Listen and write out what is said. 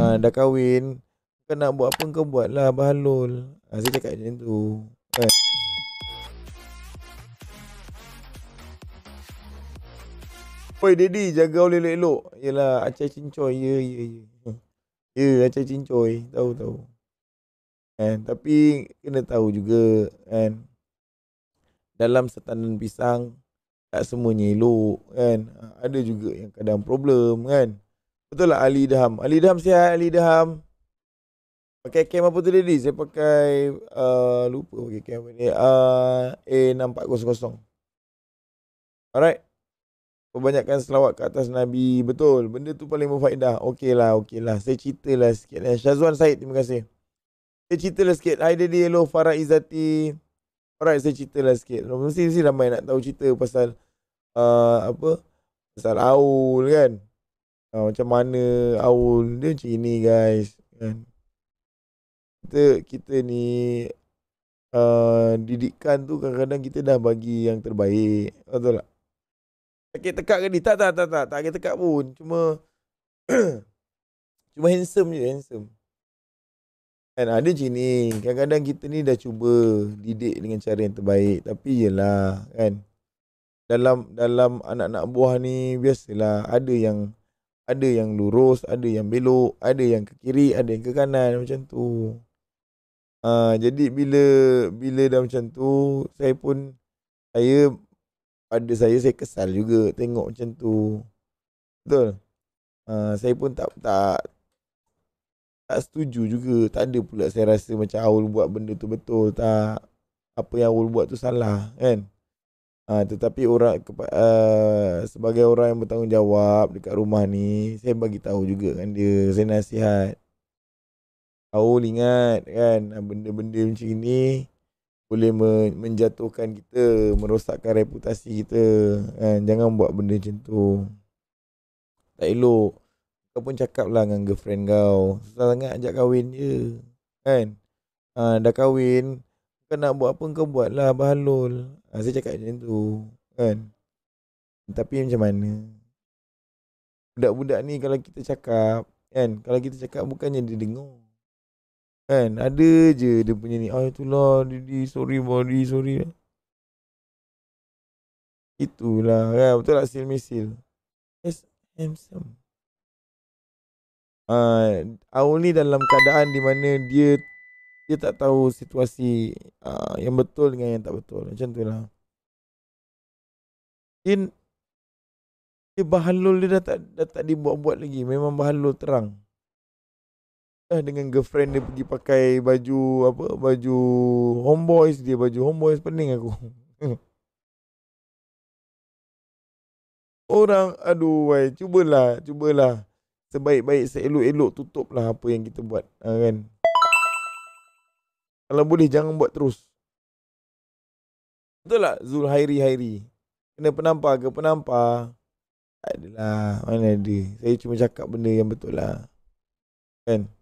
ha, dah kahwin kau nak buat apa kau buatlah bahalul ha, ah, saya cakap macam tu kan Oi daddy jaga oleh elok-elok. Yalah acai cincoy. ye, ya, ye, ya, ya. Ya acai cincoy. Tahu tahu. Kan tapi kena tahu juga kan. Dalam setanan pisang tak semuanya elok kan. Ah, ada juga yang kadang problem kan. Betul lah Ali Daham. Ali Daham sihat Ali Daham. Pakai cam apa tu tadi? Saya pakai uh, lupa pakai cam apa ni. Uh, A6400. Alright. Perbanyakkan selawat ke atas Nabi. Betul. Benda tu paling berfaedah. okey lah. lah. Saya ceritalah sikit. Eh. Syazwan Said, terima kasih. Saya ceritalah sikit. Hai Daddy, hello Farah Izzati. Alright, saya ceritalah sikit. Mesti, mesti ramai nak tahu cerita pasal uh, apa? Pasal Aul kan. Ha, macam mana Aul dia macam ini guys kan. Kita kita ni uh, ah, didikan tu kadang-kadang kita dah bagi yang terbaik. Betul tak? Sakit tekak ke ni? Tak, tak, tak, tak. Tak sakit tekak pun. Cuma cuma handsome je, handsome. Kan ada ah, je ni. Kadang-kadang kita ni dah cuba didik dengan cara yang terbaik. Tapi yelah kan. Dalam dalam anak-anak buah ni biasalah ada yang ada yang lurus, ada yang belok, ada yang ke kiri, ada yang ke kanan macam tu. Uh, jadi bila bila dah macam tu, saya pun saya pada saya saya kesal juga tengok macam tu. Betul. Uh, saya pun tak tak tak setuju juga. Tak ada pula saya rasa macam awal buat benda tu betul tak. Apa yang awal buat tu salah kan. Ha, tetapi orang uh, sebagai orang yang bertanggungjawab dekat rumah ni, saya bagi tahu juga kan dia, saya nasihat. Tahu ingat kan ha, benda-benda macam ni boleh menjatuhkan kita, merosakkan reputasi kita. Kan? Jangan buat benda macam tu. Tak elok. Kau pun cakap lah dengan girlfriend kau. Susah sangat ajak kahwin je. Kan? Ha, dah kahwin, kau nak buat apa kau buatlah bahalul. Ha, ah, saya cakap macam tu kan. Tapi macam mana? Budak-budak ni kalau kita cakap kan. Kalau kita cakap bukannya dia dengar. Kan ada je dia punya ni. Oh itulah Didi sorry body sorry. Itulah kan betul tak sil misil. Yes handsome. Uh, Aul dalam keadaan di mana dia dia tak tahu situasi uh, yang betul dengan yang tak betul. Macam tu lah. Mungkin dia bahalul dia dah tak, dah tak dibuat-buat lagi. Memang bahalul terang. Dah eh, dengan girlfriend dia pergi pakai baju apa baju homeboys dia. Baju homeboys pening aku. Orang, aduh, wai, cubalah, cubalah. Sebaik-baik, seelok-elok tutuplah apa yang kita buat. Uh, kan? Kalau boleh jangan buat terus. Betul tak Zul Hairi Hairi? Kena penampar ke penampar? Tak adalah. Mana ada. Saya cuma cakap benda yang betul lah. Kan?